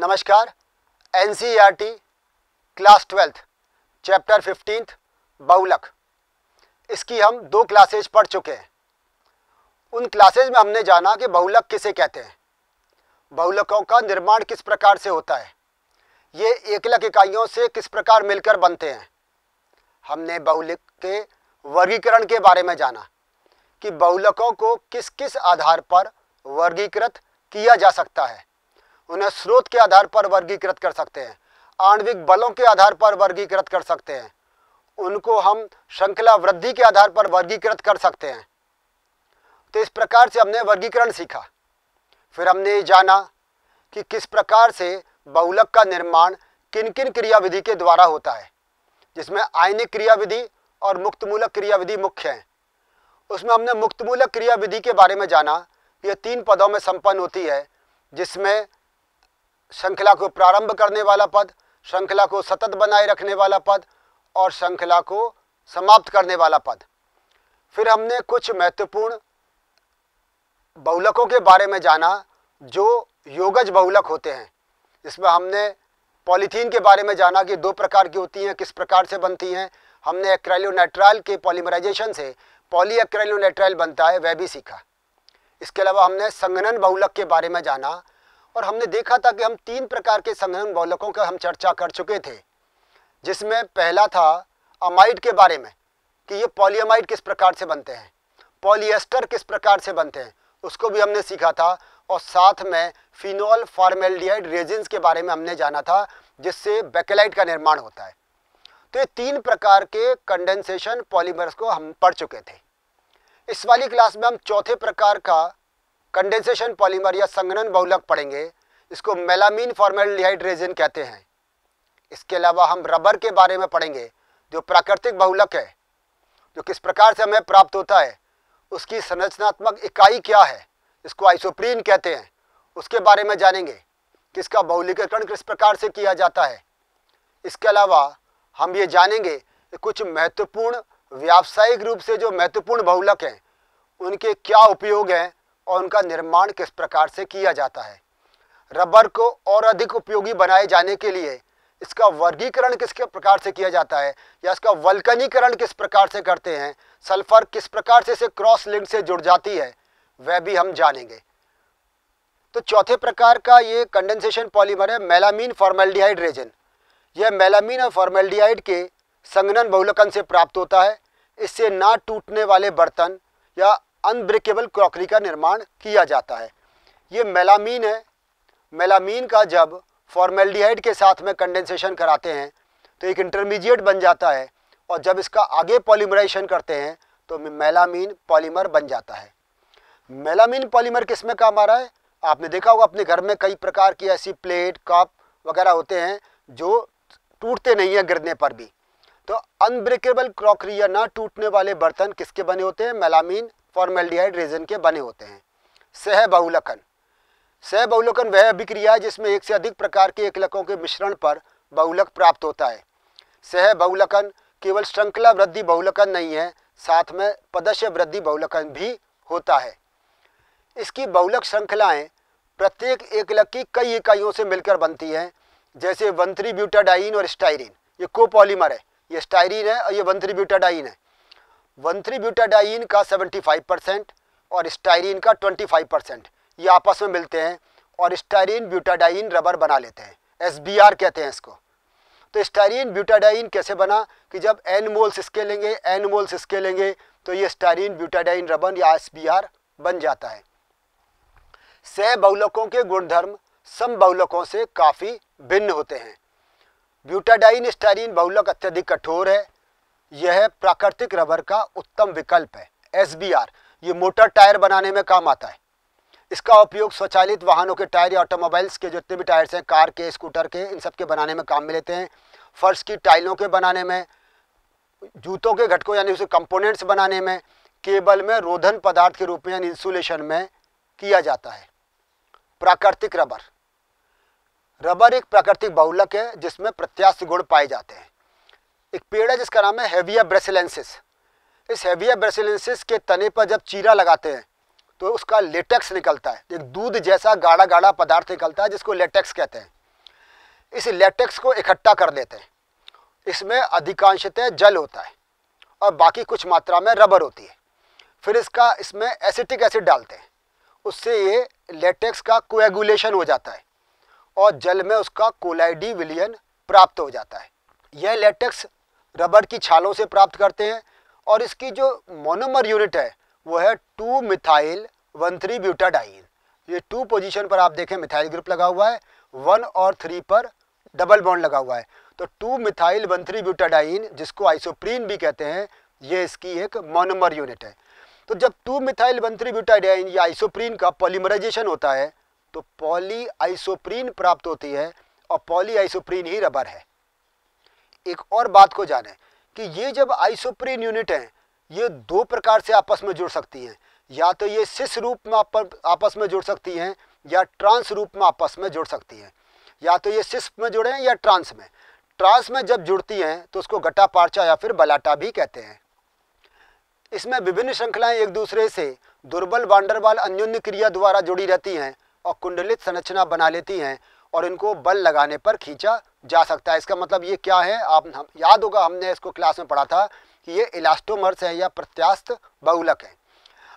नमस्कार एन class twelfth chapter fifteenth बहुलक इसकी हम दो क्लासेज पढ़ चुके हैं उन क्लासेज में हमने जाना कि बहुलक किसे कहते हैं बहुलकों का निर्माण किस प्रकार से होता है ये एकलक इकाइयों से किस प्रकार मिलकर बनते हैं हमने बहुलक के वर्गीकरण के बारे में जाना कि बहुलकों को किस किस आधार पर वर्गीकृत किया जा सकता है उन्हें स्रोत के आधार पर वर्गीकृत कर सकते हैं आणविक बलों के आधार पर वर्गीकृत कर सकते हैं उनको हम श्रृंखला वृद्धि के आधार पर वर्गीकृत कर सकते हैं तो इस प्रकार से हमने वर्गीकरण सीखा फिर हमने ये जाना कि किस प्रकार से बहुलक का निर्माण किन किन क्रियाविधि के द्वारा होता है जिसमें आयनिक क्रियाविधि और मुक्तमूलक क्रियाविधि मुख्य हैं उसमें हमने मुक्तमूलक क्रियाविधि के बारे में जाना ये तीन पदों में संपन्न होती है जिसमें श्रृंखला को प्रारंभ करने वाला पद श्रृंखला को सतत बनाए रखने वाला पद और श्रृंखला को समाप्त करने वाला पद फिर हमने कुछ महत्वपूर्ण बहुलकों के बारे में जाना जो योगज बहुलक होते हैं इसमें हमने पॉलीथीन के बारे में जाना कि दो प्रकार की होती हैं किस प्रकार से बनती हैं हमने एक्रेलोनेट्राइल के पॉलीमराइजेशन से पॉली एक्रेलोनेट्राइल बनता है वह भी सीखा इसके अलावा हमने संगनन बहुलक के बारे में जाना और हमने देखा था कि हम तीन प्रकार के संघनन बोलकों का हम चर्चा कर चुके थे जिसमें पहला था अमाइड के बारे में कि ये पॉलीअमाइड किस प्रकार से बनते हैं पॉलीएस्टर किस प्रकार से बनते हैं उसको भी हमने सीखा था और साथ में फिनोल फार्मेल्डिहाइड रेजिन्स के बारे में हमने जाना था जिससे बेकेलाइट का निर्माण होता है तो ये तीन प्रकार के कंडेंसेशन पॉलीमर्स को हम पढ़ चुके थे इस वाली क्लास में हम चौथे प्रकार का कंडेंसेशन पॉलीमर या संगनन बहुलक पढ़ेंगे इसको मेलामीन फॉर्मेल रेजिन कहते हैं इसके अलावा हम रबर के बारे में पढ़ेंगे जो प्राकृतिक बहुलक है जो किस प्रकार से हमें प्राप्त होता है उसकी संरचनात्मक इकाई क्या है इसको आइसोप्रीन कहते हैं उसके बारे में जानेंगे कि इसका बहुलीकरण किस प्रकार से किया जाता है इसके अलावा हम ये जानेंगे कुछ महत्वपूर्ण व्यावसायिक रूप से जो महत्वपूर्ण बहुलक हैं उनके क्या उपयोग हैं और उनका निर्माण किस प्रकार से किया जाता है रबर को और अधिक उपयोगी बनाए जाने के लिए इसका वर्गीकरण किस प्रकार से किया जाता है या इसका वल्कनीकरण किस प्रकार से करते हैं सल्फर किस प्रकार से इसे क्रॉस लिंक से जुड़ जाती है वह भी हम जानेंगे तो चौथे प्रकार का ये कंडेंसेशन पॉलीमर है मेलामीन फॉर्मेल्डिहाइड रेजन यह मेलामीन और फॉर्मेल्डिहाइड के संगनन बहुलकन से प्राप्त होता है इससे ना टूटने वाले बर्तन या अनब्रेकेबल क्रॉकरी का निर्माण किया जाता है ये मेलामीन है मेलामीन का जब फॉर्मेल्डिहाइड के साथ में कंडेंसेशन कराते हैं तो एक इंटरमीडिएट बन जाता है और जब इसका आगे पॉलीमराइजेशन करते हैं तो मेलामीन पॉलीमर बन जाता है मेलामीन पॉलीमर किस में काम आ रहा है आपने देखा होगा अपने घर में कई प्रकार की ऐसी प्लेट कप वगैरह होते हैं जो टूटते नहीं हैं गिरने पर भी तो अनब्रेकेबल क्रॉकरी या ना टूटने वाले बर्तन किसके बने होते हैं मेलामीन फॉर्मेल्डिहाइड रेजन के बने होते हैं सह बहुलकन सह बहुलकन वह अभिक्रिया है जिसमें एक से अधिक प्रकार के एकलकों के मिश्रण पर बहुलक प्राप्त होता है सह बहुलकन केवल श्रृंखला वृद्धि बहुलकन नहीं है साथ में पदस्य वृद्धि बहुलकन भी होता है इसकी बहुलक श्रृंखलाएं प्रत्येक एकलक की कई इकाइयों से मिलकर बनती हैं जैसे वंत्री ब्यूटाडाइन और स्टाइरिन ये कोपॉलीमर है ये स्टाइरिन है और ये वंत्री ब्यूटाडाइन है वन थ्री ब्यूटाडाइन का 75 परसेंट और स्टाइरिन का 25 परसेंट ये आपस में मिलते हैं और स्टायरीन ब्यूटाडाइन रबर बना लेते हैं एस कहते हैं इसको तो स्टायरीन ब्यूटाडाइन कैसे बना कि जब एन मोल्स इसके लेंगे एन मोल्स इसके लेंगे तो ये स्टायरीन ब्यूटाडाइन रबर या एस बन जाता है सह बहुलकों के गुणधर्म सम बहुलकों से काफ़ी भिन्न होते हैं ब्यूटाडाइन स्टायरीन बहुलक अत्यधिक कठोर है यह प्राकृतिक रबर का उत्तम विकल्प है एस बी आर ये मोटर टायर बनाने में काम आता है इसका उपयोग स्वचालित वाहनों के टायर या ऑटोमोबाइल्स के जितने भी टायर्स हैं कार के स्कूटर के इन सब के बनाने में काम में लेते हैं फर्श की टाइलों के बनाने में जूतों के घटकों यानी उसे कंपोनेंट्स बनाने में केबल में रोधन पदार्थ के रूप में यानी इंसुलेशन में किया जाता है प्राकृतिक रबर रबर एक प्राकृतिक बहुलक है जिसमें प्रत्याश गुण पाए जाते हैं एक पेड़ है जिसका नाम है हैविया ब्रेसिलेंसिस इस हैविया ब्रेसिलेंसिस के तने पर जब चीरा लगाते हैं तो उसका लेटेक्स निकलता है एक दूध जैसा गाढ़ा गाढ़ा पदार्थ निकलता है जिसको लेटेक्स कहते हैं इस लेटेक्स को इकट्ठा कर लेते हैं इसमें अधिकांशतः जल होता है और बाकी कुछ मात्रा में रबर होती है फिर इसका इसमें एसिटिक एसिड डालते हैं उससे ये लेटेक्स का कोएगुलेशन हो जाता है और जल में उसका कोलाइडी विलियन प्राप्त हो जाता है यह लेटेक्स रबर की छालों से प्राप्त करते हैं और इसकी जो मोनोमर यूनिट है वो है two methyl one three butadiene ये टू पोजीशन पर आप देखें मिथाइल ग्रुप लगा हुआ है वन और थ्री पर डबल बॉन्ड लगा हुआ है तो two methyl one three butadiene जिसको आइसोप्रीन भी कहते हैं ये इसकी एक मोनोमर यूनिट है तो जब two methyl one three butadiene या आइसोप्रीन का पॉलीमराइजेशन होता है तो पॉली आइसोप्रीन प्राप्त होती है और पॉली आइसोप्रीन ही रबर है एक और बात को जाने कि ये जब आइसोप्रीन यूनिट हैं ये दो प्रकार से आपस में जुड़ सकती हैं या तो ये सिस रूप में आप आपस में जुड़ सकती हैं या ट्रांस रूप में आपस में जुड़ सकती हैं या तो ये सिस में जुड़े हैं या ट्रांस में ट्रांस में जब जुड़ती हैं तो उसको गटा पार्चा या फिर बलाटा भी कहते हैं इसमें विभिन्न श्रृंखलाएं एक दूसरे से दुर्बल वांडरवाल अन्योन्य क्रिया द्वारा जुड़ी रहती हैं और कुंडलित संरचना बना लेती हैं और इनको बल लगाने पर खींचा जा सकता है इसका मतलब ये क्या है आप हम याद होगा हमने इसको क्लास में पढ़ा था कि ये इलास्टोमर्स है या प्रत्यास्थ बहुलक है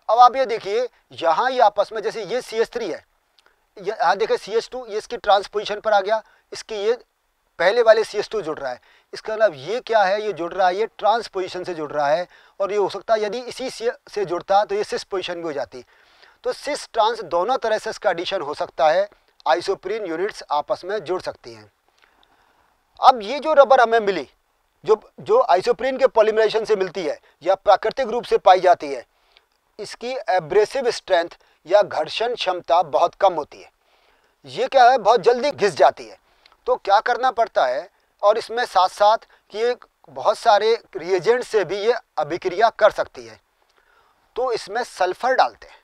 अब आप ये देखिए यहाँ ये आपस में जैसे ये सी एस थ्री है यहाँ देखें सी एस टू ये इसकी ट्रांसपोजिशन पर आ गया इसकी ये पहले वाले सी एस टू जुड़ रहा है इसका मतलब ये क्या है ये जुड़ रहा है ये ट्रांसपोजिशन से जुड़ रहा है और ये हो सकता है यदि इसी से जुड़ता तो ये सिस पोजिशन भी हो जाती तो सिस ट्रांस दोनों तरह से इसका एडिशन हो सकता है आइसोप्रीन यूनिट्स आपस में जुड़ सकती हैं अब ये जो रबर हमें मिली जो जो आइसोप्रीन के पॉलीमराइजेशन से मिलती है या प्राकृतिक रूप से पाई जाती है इसकी एब्रेसिव स्ट्रेंथ या घर्षण क्षमता बहुत कम होती है ये क्या है बहुत जल्दी घिस जाती है तो क्या करना पड़ता है और इसमें साथ साथ कि ये बहुत सारे रिएजेंट से भी ये अभिक्रिया कर सकती है तो इसमें सल्फ़र डालते हैं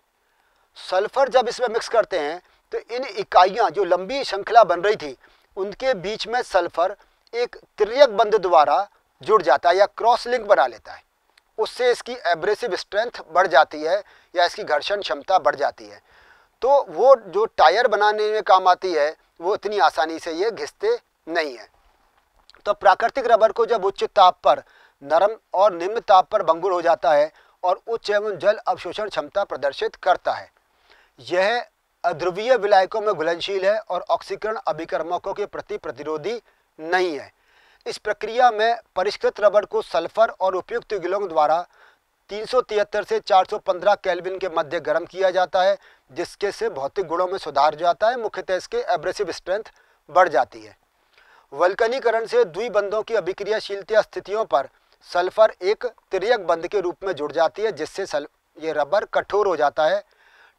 सल्फ़र जब इसमें मिक्स करते हैं तो इन इकाइयाँ जो लंबी श्रृंखला बन रही थी उनके बीच में सल्फ़र एक त्रियक बंद द्वारा जुड़ जाता है या क्रॉस लिंक बना लेता है उससे इसकी एब्रेसिव स्ट्रेंथ बढ़ जाती है या इसकी घर्षण क्षमता बढ़ जाती है तो वो जो टायर बनाने में काम आती है वो इतनी आसानी से ये घिसते नहीं है तो प्राकृतिक रबर को जब उच्च ताप पर नरम और निम्न ताप पर भंगुर हो जाता है और उच्च एवं जल अवशोषण क्षमता प्रदर्शित करता है यह अध्रुवीय विलायकों में घुलनशील है और ऑक्सीकरण अभिकर्मकों के प्रति प्रतिरोधी नहीं है इस प्रक्रिया में परिष्कृत रबड़ को सल्फर और उपयुक्त गिलोंग द्वारा 373 से 415 केल्विन के मध्य गर्म किया जाता है जिसके से भौतिक गुणों में सुधार जाता है मुख्यतः इसके एब्रेसिव स्ट्रेंथ बढ़ जाती है वल्कनीकरण से द्विबंधों की अभिक्रियाशीलता स्थितियों पर सल्फर एक तिरक बंध के रूप में जुड़ जाती है जिससे सल ये रबर कठोर हो जाता है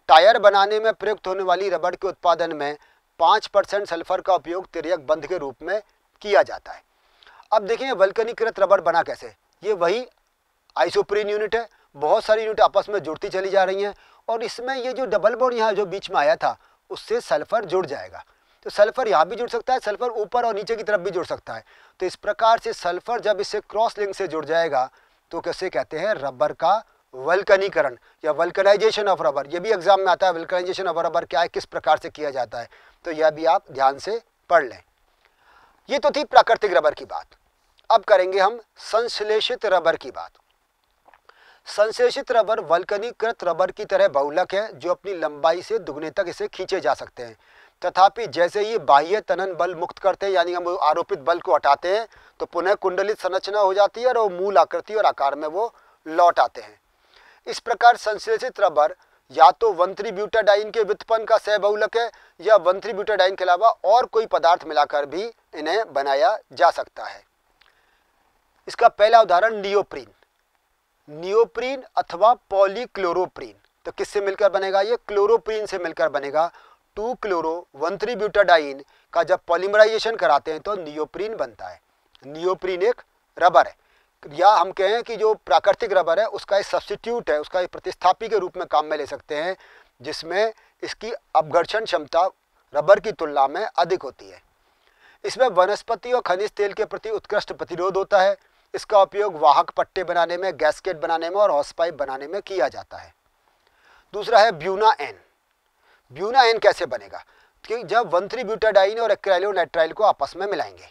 टायर बनाने में प्रयुक्त होने वाली रबड़ के उत्पादन में पाँच परसेंट सल्फर का उपयोग त्रियक बंध के रूप में किया जाता है अब देखें वल्कनीकृत रबड़ बना कैसे ये वही आइसोप्रीन यूनिट है बहुत सारी यूनिट आपस में जुड़ती चली जा रही हैं और इसमें ये जो डबल बोर्ड यहाँ जो बीच में आया था उससे सल्फ़र जुड़ जाएगा तो सल्फ़र यहाँ भी जुड़ सकता है सल्फ़र ऊपर और नीचे की तरफ भी जुड़ सकता है तो इस प्रकार से सल्फ़र जब इससे क्रॉस लिंक से जुड़ जाएगा तो कैसे कहते हैं रबर का वल्कनीकरण या वल्कनाइजेशन ऑफ रबर ये भी एग्जाम में आता है वल्कनाइजेशन ऑफ रबर क्या है किस प्रकार से किया जाता है तो यह भी आप ध्यान से पढ़ लें ये तो थी प्राकृतिक रबर की बात अब करेंगे हम संश्लेषित रबर की बात संश्लेषित रबर वल्कनीकृत रबर की तरह बहुलक है जो अपनी लंबाई से दुगने तक इसे खींचे जा सकते हैं तथापि जैसे ही बाह्य तनन बल मुक्त करते हैं यानी हम आरोपित बल को हटाते हैं तो पुनः कुंडलित संरचना हो जाती है और वो मूल आकृति और आकार में वो लौट आते हैं इस प्रकार संश्लेषित रबर या तो वंत्री ब्यूटाडाइन के व्युत्पन्न का बहुलक है या वंत्री ब्यूटाडाइन के अलावा और कोई पदार्थ मिलाकर भी इन्हें बनाया जा सकता है इसका पहला उदाहरण नियोप्रीन नियोप्रीन अथवा पॉलीक्लोरोप्रीन तो किससे मिलकर बनेगा ये क्लोरोप्रीन से मिलकर बनेगा टू क्लोरो वंत्री ब्यूटाडाइन का जब पॉलीमराइजेशन कराते हैं तो नियोप्रीन बनता है नियोप्रीन एक रबर है या हम कहें कि जो प्राकृतिक रबर है उसका एक सब्सटीट्यूट है उसका एक प्रतिस्थापी के रूप में काम में ले सकते हैं जिसमें इसकी अपघर्षण क्षमता रबर की तुलना में अधिक होती है इसमें वनस्पति और खनिज तेल के प्रति उत्कृष्ट प्रतिरोध होता है इसका उपयोग वाहक पट्टे बनाने में गैसकेट बनाने में और हॉस पाइप बनाने में किया जाता है दूसरा है ब्यूना एन ब्यूना एन कैसे बनेगा कि जब वंथ्री ब्यूटाडाइन और एक्लाइरोनाइट्राइल को आपस में मिलाएंगे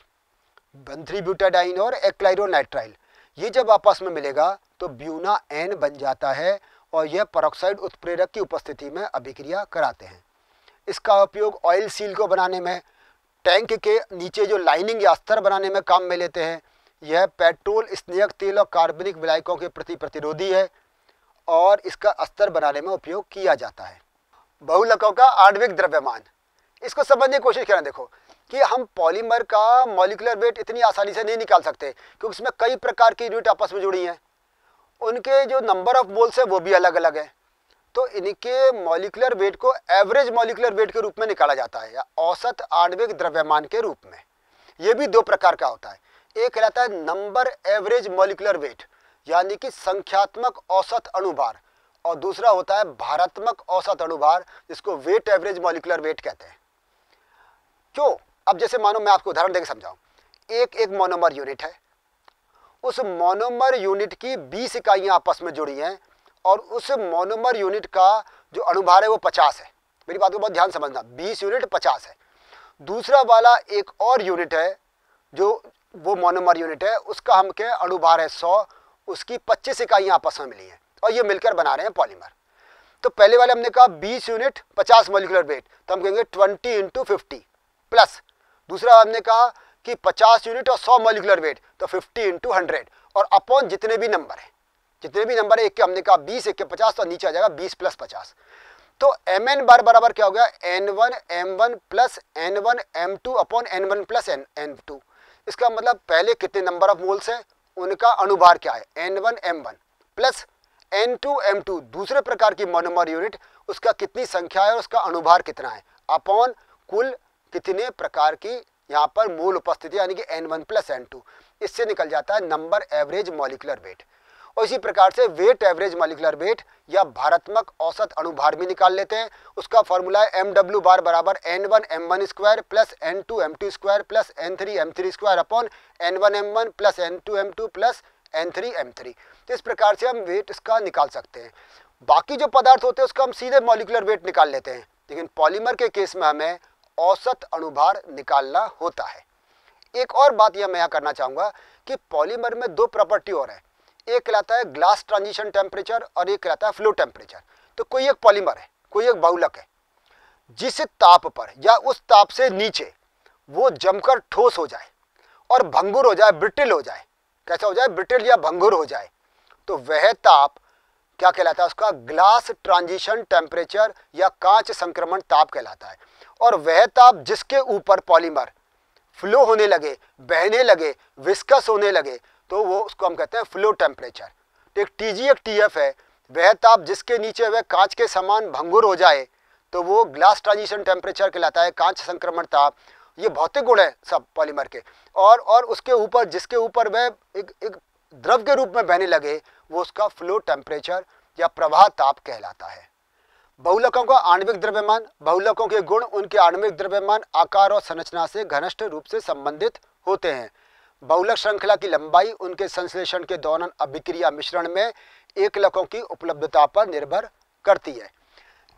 वंथ्री ब्यूटाडाइन और एक्लाइरोनाइट्राइल ये जब आपस में मिलेगा तो ब्यूना एन बन जाता है और यह परोक्साइड उत्प्रेरक की उपस्थिति में अभिक्रिया कराते हैं इसका उपयोग ऑयल सील को बनाने में टैंक के नीचे जो लाइनिंग या अस्तर बनाने में काम में लेते हैं यह पेट्रोल स्नेहक तेल और कार्बनिक विलायकों के प्रति प्रतिरोधी है और इसका अस्तर बनाने में उपयोग किया जाता है बहुलकों का आणविक द्रव्यमान इसको समझने की कोशिश करें देखो कि हम पॉलीमर का मॉलिकुलर वेट इतनी आसानी से नहीं निकाल सकते क्योंकि उसमें कई प्रकार की यूनिट आपस में जुड़ी हैं उनके जो नंबर ऑफ मोल्स है वो भी अलग अलग है तो इनके मॉलिकुलर वेट को एवरेज मॉलिकुलर वेट के रूप में निकाला जाता है या औसत आणविक द्रव्यमान के रूप में ये भी दो प्रकार का होता है एक कहलाता है नंबर एवरेज मॉलिकुलर वेट यानी कि संख्यात्मक औसत अणुभार और दूसरा होता है भारात्मक औसत अणुभार जिसको वेट एवरेज मॉलिकुलर वेट कहते हैं क्यों अब जैसे मानो मैं आपको उदाहरण देकर समझाऊं एक एक मोनोमर यूनिट है उस मोनोमर यूनिट की 20 इकाइयां आपस में जुड़ी हैं और उस मोनोमर यूनिट का जो अनुभार है वो 50 है मेरी बात को बहुत ध्यान समझना 20 यूनिट 50 है दूसरा वाला एक और यूनिट है जो वो मोनोमर यूनिट है उसका हम क्या अनुभार है सौ उसकी पच्चीस इकाइयां आपस में मिली हैं और ये मिलकर बना रहे हैं पॉलीमर तो पहले वाले हमने कहा 20 यूनिट 50 मोलिकुलर वेट तो हम कहेंगे 20 इंटू फिफ्टी प्लस दूसरा हमने कहा कि 50 यूनिट और 100 मोलिकुलर वेट तो 50 इंटू हंड्रेड और अपॉन जितने भी नंबर हैं जितने भी नंबर है एक के हमने कहा 20 एक के 50 तो नीचे आ जाएगा 20 प्लस 50 तो एम एन बार बराबर क्या हो गया N one M one plus N one M two upon N one plus N N two इसका मतलब पहले कितने नंबर ऑफ मोल्स हैं उनका अनुभार क्या है N one M one plus N two M two दूसरे प्रकार की मोनोमर यूनिट उसका कितनी संख्या है और उसका अनुभार कितना है अपॉन कुल कितने प्रकार की यहाँ पर मूल उपस्थिति यानी कि N one plus N two इससे निकल जाता है नंबर एवरेज मॉलिकुलर वेट और इसी प्रकार से वेट एवरेज मॉलिकुलर वेट या भारत्मक औसत अणुभार भी निकाल लेते हैं उसका फॉर्मूला है एम डब्ल्यू बार बराबर N one M one square plus N two M two square plus N three M three square upon N one M one plus N two M two plus N three M three इस प्रकार से हम wait इसका निकाल सकते हैं बाकी जो पदार्थ होते हैं उसका हम सीधे मॉलिकुलर वेट निकाल लेते हैं लेकिन पॉलीमर के केस में हमें औसत अणुभार निकालना होता है एक और बात यह मैं यहाँ करना चाहूँगा कि पॉलीमर में दो प्रॉपर्टी और है एक कहलाता है ग्लास ट्रांजिशन टेम्परेचर और एक कहलाता है फ्लो टेम्परेचर तो कोई एक पॉलीमर है कोई एक बाउलक है जिस ताप पर या उस ताप से नीचे वो जमकर ठोस हो जाए और भंगुर हो जाए ब्रिटिल हो जाए कैसा हो जाए ब्रिटिल या भंगुर हो जाए तो वह ताप क्या कहलाता है उसका ग्लास ट्रांजिशन टेम्परेचर या कांच संक्रमण ताप कहलाता है और वह ताप जिसके ऊपर पॉलीमर फ्लो होने लगे बहने लगे विस्कस होने लगे तो वो उसको हम कहते हैं फ्लो टेम्परेचर तो एक टी जी एक टी एफ है वह ताप जिसके नीचे वह कांच के समान भंगुर हो जाए तो वो ग्लास ट्रांजिशन टेम्परेचर कहलाता है कांच संक्रमण ताप ये भौतिक गुण है सब पॉलीमर के और और उसके ऊपर जिसके ऊपर वह एक एक द्रव के रूप में बहने लगे वो उसका फ्लो टेम्परेचर या प्रवाह ताप कहलाता है बहुलकों का आणविक द्रव्यमान बहुलकों के गुण उनके आणविक द्रव्यमान आकार और संरचना से घनिष्ठ रूप से संबंधित होते हैं बहुलक श्रृंखला की लंबाई उनके संश्लेषण के दौरान अभिक्रिया मिश्रण में एक लकों की उपलब्धता पर निर्भर करती है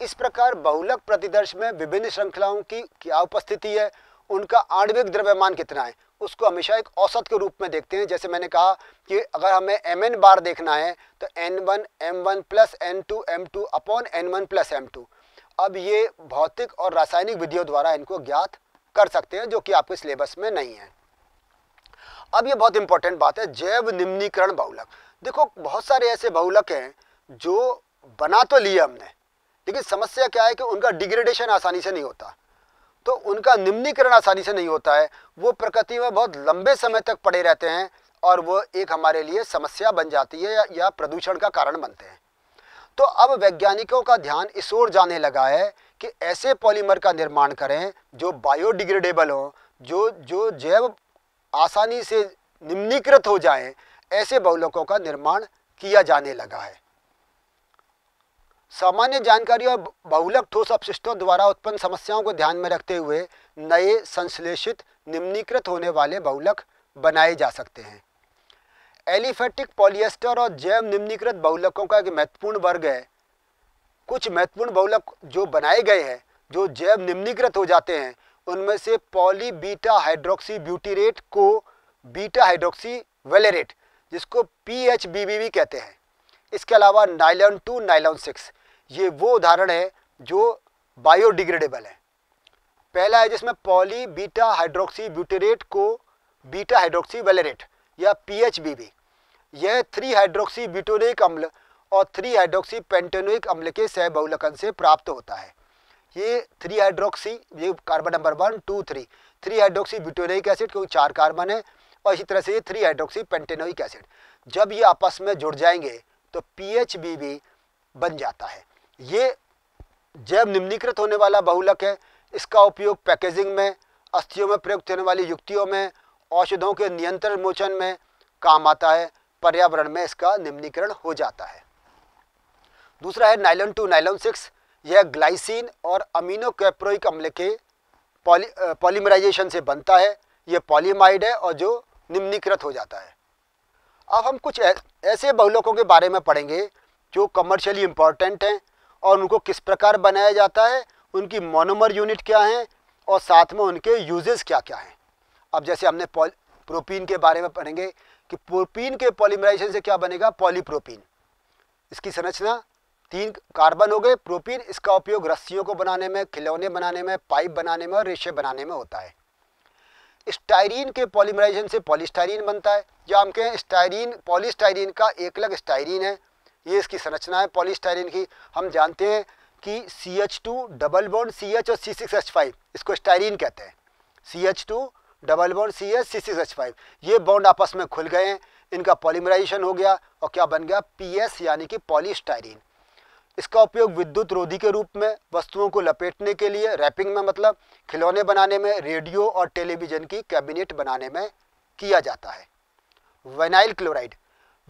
इस प्रकार बहुलक प्रतिदर्श में विभिन्न श्रृंखलाओं की क्या उपस्थिति है उनका आणविक द्रव्यमान कितना है उसको हमेशा एक औसत के रूप में देखते हैं जैसे मैंने कहा कि अगर हमें एम एन बार देखना है तो N one M one plus N two M two upon N one plus M two अब ये भौतिक और रासायनिक विधियों द्वारा इनको ज्ञात कर सकते हैं जो कि आपके सिलेबस में नहीं है अब ये बहुत इंपॉर्टेंट बात है जैव निम्नीकरण बहुलक देखो बहुत सारे ऐसे बहुलक हैं जो बना तो लिए हमने लेकिन समस्या क्या है कि उनका डिग्रेडेशन आसानी से नहीं होता तो उनका निम्नीकरण आसानी से नहीं होता है वो प्रकृति में बहुत लंबे समय तक पड़े रहते हैं और वो एक हमारे लिए समस्या बन जाती है या, या प्रदूषण का कारण बनते हैं तो अब वैज्ञानिकों का ध्यान इस ओर जाने लगा है कि ऐसे पॉलीमर का निर्माण करें जो बायोडिग्रेडेबल हों जो जो जैव आसानी से निम्नीकृत हो जाएं ऐसे बहुलकों का निर्माण किया जाने लगा है सामान्य जानकारी और बहुलक ठोस अपशिष्टों द्वारा उत्पन्न समस्याओं को ध्यान में रखते हुए नए संश्लेषित निम्नीकृत होने वाले बहुलक बनाए जा सकते हैं एलिफेटिक पॉलिएस्टर और जैव निम्नीकृत बहुलकों का एक महत्वपूर्ण वर्ग है कुछ महत्वपूर्ण बहुलक जो बनाए गए हैं जो जैव निम्नीकृत हो जाते हैं उनमें से पॉली बीटा हाइड्रोक्सी ब्यूटीरेट को बीटा हाइड्रोक्सी वेलेरेट जिसको पी एच बी बी कहते हैं इसके अलावा नाइलॉन टू नाइलॉन सिक्स ये वो उदाहरण है जो बायोडिग्रेडेबल है पहला है जिसमें पॉली बीटा हाइड्रोक्सी ब्यूटेरेट को बीटा हाइड्रोक्सी वेलेरेट या बी यह थ्री हाइड्रोक्सी ब्यूटोरिक अम्ल और थ्री हाइड्रोक्सी पेंटेनोइक अम्ल के बहुलकन से प्राप्त होता है ये थ्री हाइड्रोक्सी ये carbon number one two three three hydroxy butyric acid क्योंकि चार कार्बन है और इसी तरह से ये थ्री हाइड्रोक्सी पेंटेनोइक एसिड जब ये आपस में जुड़ जाएंगे तो पी बन जाता है ये जैव निम्नीकृत होने वाला बहुलक है इसका उपयोग पैकेजिंग में अस्थियों में प्रयुक्त होने वाली युक्तियों में औषधों के नियंत्रण मोचन में काम आता है पर्यावरण में इसका निम्नीकरण हो जाता है दूसरा है नाइलन टू नाइलन सिक्स यह ग्लाइसिन और अमीनो कैप्रोइक अम्ल के पॉली पॉलीमराइजेशन से बनता है यह पॉलीमाइड है और जो निम्नीकृत हो जाता है अब हम कुछ ऐसे बहुलकों के बारे में पढ़ेंगे जो कमर्शियली इम्पॉर्टेंट हैं और उनको किस प्रकार बनाया जाता है उनकी मोनोमर यूनिट क्या हैं और साथ में उनके यूजेस क्या क्या हैं अब जैसे हमने प्रोपीन के बारे में पढ़ेंगे कि प्रोपीन के पॉलीमराइजेशन से क्या बनेगा पॉलीप्रोपीन इसकी संरचना तीन कार्बन हो गए प्रोपीन इसका उपयोग रस्सियों को बनाने में खिलौने बनाने में पाइप बनाने में और रेशे बनाने में होता है स्टाइरीन के पॉलीमराइजेशन से पॉलीस्टायरीन बनता है जो हम कहें स्टायरीन पॉलीस्टायरीन का एक अलग है ये इसकी संरचना है पॉलीस्टाइरिन की हम जानते हैं कि C H two double bond C H और सी सिक्स एच फाइव इसको स्टाइरिन कहते हैं C H two double bond C H C six H five ये बॉन्ड आपस में खुल गए हैं इनका पॉलीमराइजेशन हो गया और क्या बन गया पी एस यानी कि पॉलीस्टाइरिन इसका उपयोग विद्युत रोधी के रूप में वस्तुओं को लपेटने के लिए रैपिंग में मतलब खिलौने बनाने में रेडियो और टेलीविज़न की कैबिनेट बनाने में किया जाता है वेनाइल क्लोराइड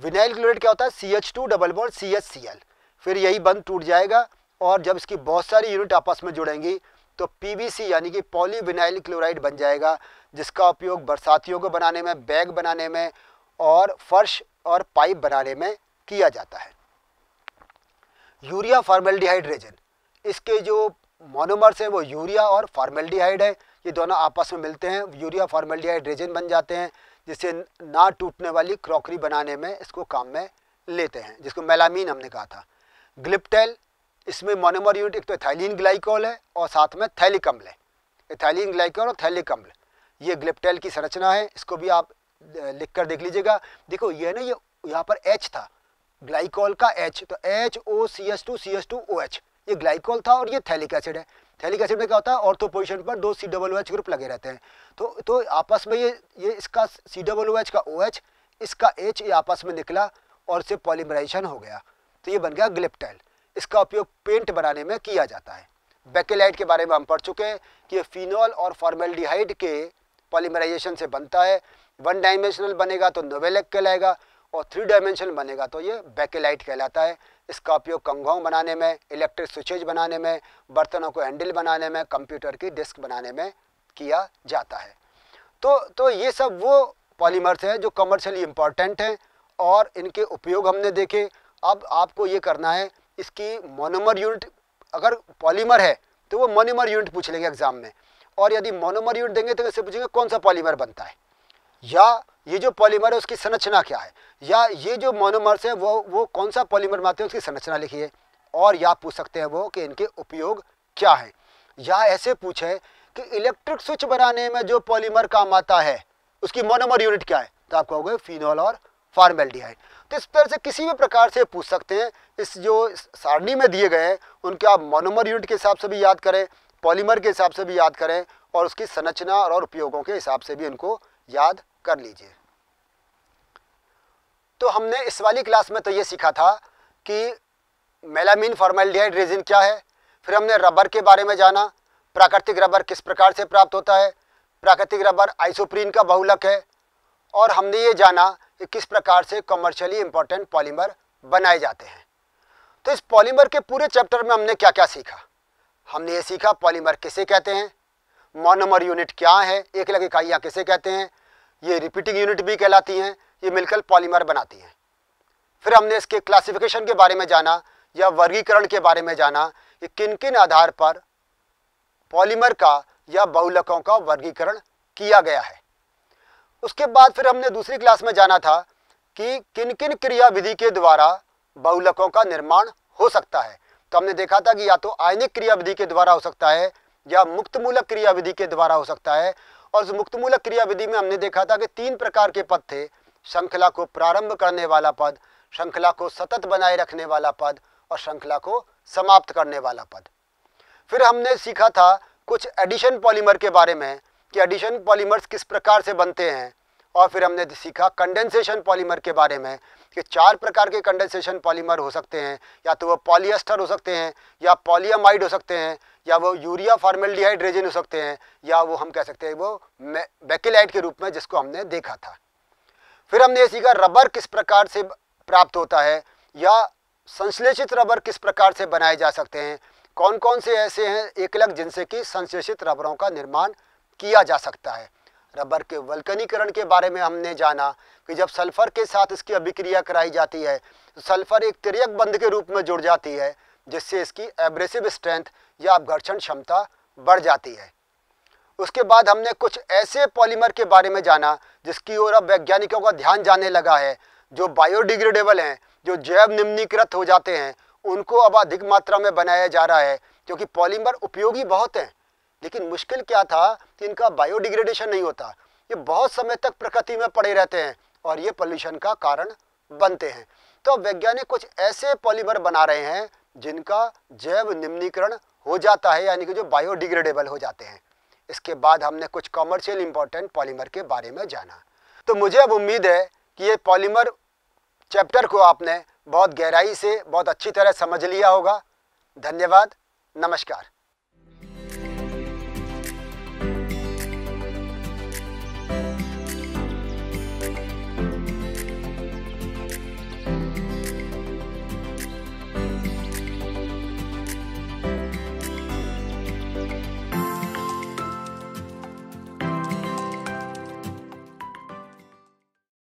विनाइल क्लोरेट क्या होता है C H two double bond C H C L फिर यही बंद टूट जाएगा और जब इसकी बहुत सारी यूनिट आपस में जुड़ेंगी तो पीवीसी यानी कि पॉली विनाइल क्लोराइड बन जाएगा जिसका उपयोग बरसातियों को बनाने में बैग बनाने में और फर्श और पाइप बनाने में किया जाता है यूरिया फार्मेल्डिहाइड डिहाइड्रेजन इसके जो मोनोमर्स हैं वो यूरिया और डिहाइड है ये दोनों आपस में मिलते हैं यूरिया फार्मेल्डिहाइड डिहाइड्रेजन बन जाते हैं जिसे ना टूटने वाली क्रॉकरी बनाने में इसको काम में लेते हैं जिसको मेलामीन हमने कहा था ग्लिप्टेल इसमें मोनोमर यूनिट एक तो थैलिन ग्लाइकोल है और साथ में थैलिक अम्ल है एथाइलिन ग्लाइकोल और थैलिक अम्ल ये ग्लिप्टेल की संरचना है इसको भी आप लिख कर देख लीजिएगा देखो ये ना ये यहाँ पर एच था ग्लाइकोल का एच तो H O C S two C S two O H ये ग्लाइकोल था और ये थैलिक एसिड है थैलिक एसिड में क्या होता है ऑर्थो पोजिशन पर दो सी डबल एच ग्रुप लगे रहते हैं तो तो आपस में ये ये इसका सी डबल एच का ओ एच इसका एच ये आपस में निकला और इसे पॉलीमराइजेशन हो गया तो ये बन गया ग्लिप्टाइल इसका उपयोग पेंट बनाने में किया जाता है बेकेलाइट के बारे में हम पढ़ चुके हैं कि ये फिनॉल और फॉर्मेल्डिहाइड के पॉलीमराइजेशन से बनता है वन डायमेंशनल बनेगा तो नोवेलेक कहलाएगा और थ्री डायमेंशनल बनेगा तो ये बेकेलाइट कहलाता है इसका उपयोग कंघों बनाने में इलेक्ट्रिक स्विचेज बनाने में बर्तनों को हैंडल बनाने में कंप्यूटर की डिस्क बनाने में किया जाता है तो तो ये सब वो पॉलीमर्स हैं जो कमर्शियली इम्पॉर्टेंट हैं और इनके उपयोग हमने देखे अब आपको ये करना है इसकी मोनोमर यूनिट अगर पॉलीमर है तो वो मोनोमर यूनिट पूछ लेंगे एग्जाम में और यदि मोनोमर यूनिट देंगे तो इससे पूछेंगे कौन सा पॉलीमर बनता है या ये जो पॉलीमर है उसकी संरचना क्या है या ये जो मोनोमर्स है वो वो कौन सा पॉलीमर बनाते हैं उसकी संरचना लिखिए और या पूछ सकते हैं वो कि इनके उपयोग क्या है या ऐसे पूछे कि इलेक्ट्रिक स्विच बनाने में जो पॉलीमर काम आता है उसकी मोनोमर यूनिट क्या है तो आप कहोगे फिनॉल और फार्मेल्डिहाइड तो इस तरह से किसी भी प्रकार से पूछ सकते हैं इस जो सारणी में दिए गए हैं उनके आप मोनोमर यूनिट के हिसाब से भी याद करें पॉलीमर के हिसाब से भी याद करें और उसकी संरचना और उपयोगों के हिसाब से भी उनको याद कर लीजिए तो हमने इस वाली क्लास में तो ये सीखा था कि मेलामिन फॉर्मेल्डिहाइड रेजिन क्या है फिर हमने रबर के बारे में जाना प्राकृतिक रबर किस प्रकार से प्राप्त होता है प्राकृतिक रबर आइसोप्रीन का बहुलक है और हमने ये जाना कि किस प्रकार से कमर्शियली इम्पॉर्टेंट पॉलीमर बनाए जाते हैं तो इस पॉलीमर के पूरे चैप्टर में हमने क्या क्या सीखा हमने ये सीखा पॉलीमर किसे कहते हैं मोनोमर यूनिट क्या है एक लग इकाइयाँ किसे कहते हैं ये रिपीटिंग यूनिट भी कहलाती हैं ये मिलकर पॉलीमर बनाती हैं फिर हमने इसके क्लासिफिकेशन के बारे में जाना या वर्गीकरण के बारे में जाना कि किन किन आधार पर पॉलीमर का या बहुलकों का वर्गीकरण किया गया है उसके बाद फिर हमने दूसरी क्लास में जाना था कि किन किन क्रियाविधि के द्वारा बहुलकों का निर्माण हो सकता है तो हमने देखा था कि या तो आयनिक क्रियाविधि के द्वारा हो सकता है या मुक्त मूलक क्रियाविधि के द्वारा हो सकता है और उस मुक्तमूलक क्रियाविधि में हमने देखा था कि तीन प्रकार के पद थे श्रृंखला को प्रारंभ करने वाला पद श्रृंखला को सतत बनाए रखने वाला पद और श्रृंखला को समाप्त करने वाला पद फिर हमने सीखा था कुछ एडिशन पॉलीमर के बारे में कि एडिशन पॉलीमर्स किस प्रकार से बनते हैं और फिर हमने सीखा कंडेंसेशन पॉलीमर के बारे में कि चार प्रकार के कंडेंसेशन पॉलीमर हो सकते हैं या तो वो पॉलीएस्टर हो सकते हैं या पॉलीअमाइड हो सकते हैं या वो यूरिया फॉर्मेलडिहाइड रेजिन हो सकते हैं या वो हम कह सकते हैं वो बेकेलाइट के रूप में जिसको हमने देखा था फिर हमने ये सीखा रबर किस प्रकार से प्राप्त होता है या संश्लेषित रबर किस प्रकार से बनाए जा सकते हैं कौन कौन से ऐसे हैं एकलक जिनसे कि संश्लेषित रबरों का निर्माण किया जा सकता है रबर के वल्कनीकरण के बारे में हमने जाना कि जब सल्फर के साथ इसकी अभिक्रिया कराई जाती है तो सल्फर एक तिरक बंद के रूप में जुड़ जाती है जिससे इसकी एब्रेसिव स्ट्रेंथ या अपघर्षण क्षमता बढ़ जाती है उसके बाद हमने कुछ ऐसे पॉलीमर के बारे में जाना जिसकी ओर अब वैज्ञानिकों का ध्यान जाने लगा है जो बायोडिग्रेडेबल हैं जो जैव निम्नीकृत हो जाते हैं उनको अब अधिक मात्रा में बनाया जा रहा है क्योंकि पॉलीमर उपयोगी बहुत हैं लेकिन मुश्किल क्या था कि इनका बायोडिग्रेडेशन नहीं होता ये बहुत समय तक प्रकृति में पड़े रहते हैं और ये पॉल्यूशन का कारण बनते हैं तो वैज्ञानिक कुछ ऐसे पॉलीमर बना रहे हैं जिनका जैव निम्नीकरण हो जाता है यानी कि जो बायोडिग्रेडेबल हो जाते हैं इसके बाद हमने कुछ कॉमर्शियल इंपॉर्टेंट पॉलीमर के बारे में जाना तो मुझे अब उम्मीद है कि ये पॉलीमर चैप्टर को आपने बहुत गहराई से बहुत अच्छी तरह समझ लिया होगा धन्यवाद नमस्कार